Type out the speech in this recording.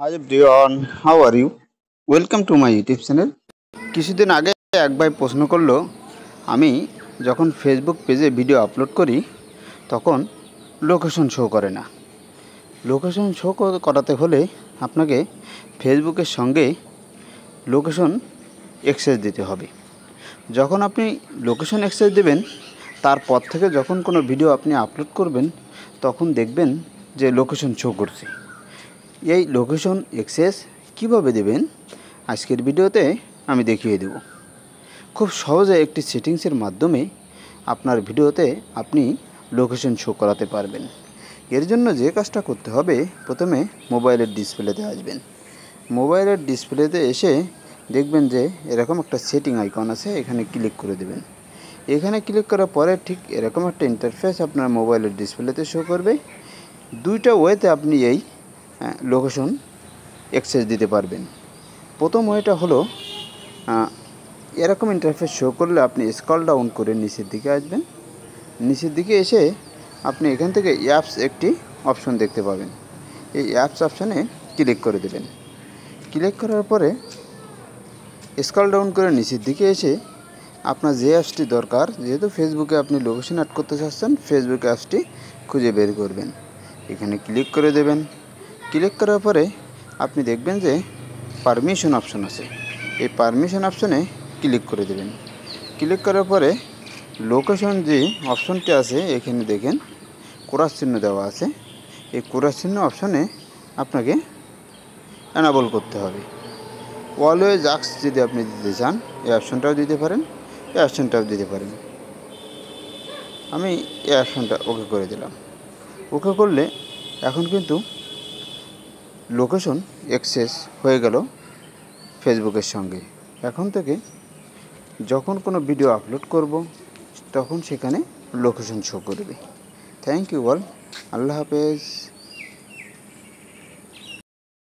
high everyone how are you welcome to my YouTube channel কিছুদিন আগে এক ভাই প্রশ্ন করলো আমি যখন ফেসবুক পেজে ভিডিও আপলোড করি তখন লোকেশন শো করে না লোকেশন শো করাতে হলে আপনাকে ফেসবুকের সঙ্গে লোকেশন এক্সেস দিতে হবে যখন আপনি লোকেশন এক্সেস দেবেন তারপর থেকে যখন কোনো ভিডিও আপনি আপলোড করবেন তখন দেখবেন যে লোকেশন শো করছে এই লোকেশন অ্যাক্সেস কিভাবে দেবেন আজকের ভিডিওতে আমি দেখিয়ে দেব খুব সহজে একটি সেটিংসের মাধ্যমে আপনার ভিডিওতে আপনি লোকেশন শো করাতে পারবেন এর জন্য যে কাজটা করতে হবে প্রথমে মোবাইলের ডিসপ্লেতে আসবেন মোবাইলের ডিসপ্লেতে এসে দেখবেন যে এরকম একটা সেটিং আইকন আছে এখানে ক্লিক করে দেবেন এখানে ক্লিক করার পরে ঠিক এরকম একটা ইন্টারফেস আপনার মোবাইলের ডিসপ্লেতে শো করবে দুইটা ওয়েতে আপনি এই লোকেশন অ্যাক্সেস দিতে পারবেন প্রথম ওয়েটা হলো এরকম ইন্টারফেস শো করলে আপনি স্কল ডাউন করে নিচের দিকে আসবেন নিচের দিকে এসে আপনি এখান থেকে অ্যাপস একটি অপশন দেখতে পাবেন এই অ্যাপস অপশানে ক্লিক করে দেবেন ক্লিক করার পরে স্কল ডাউন করে নিচের দিকে এসে আপনার যে অ্যাপসটি দরকার যেহেতু ফেসবুকে আপনি লোকেশন অ্যাড করতে চাচ্ছেন ফেসবুক অ্যাপসটি খুঁজে বের করবেন এখানে ক্লিক করে দেবেন ক্লিক করার পরে আপনি দেখবেন যে পারমিশন অপশন আছে এই পারমিশন অপশনে ক্লিক করে দেবেন ক্লিক করার পরে লোকেশন যে অপশনটি আছে এখানে দেখেন কোরাস চিহ্ন দেওয়া আছে এই কোরাস চিহ্ন অপশনে আপনাকে অ্যানাবল করতে হবে ওয়ালওয়ে জাক্স যদি আপনি দিতে চান এই অপশনটাও দিতে পারেন এই অপশনটাও দিতে পারেন আমি এই অপশনটা ওকে করে দিলাম ওকে করলে এখন কিন্তু লোকেশন অ্যাক্সেস হয়ে গেল ফেসবুকের সঙ্গে এখন থেকে যখন কোনো ভিডিও আপলোড করব তখন সেখানে লোকেশন শো করবে থ্যাংক ইউ অল আল্লাহ হাফেজ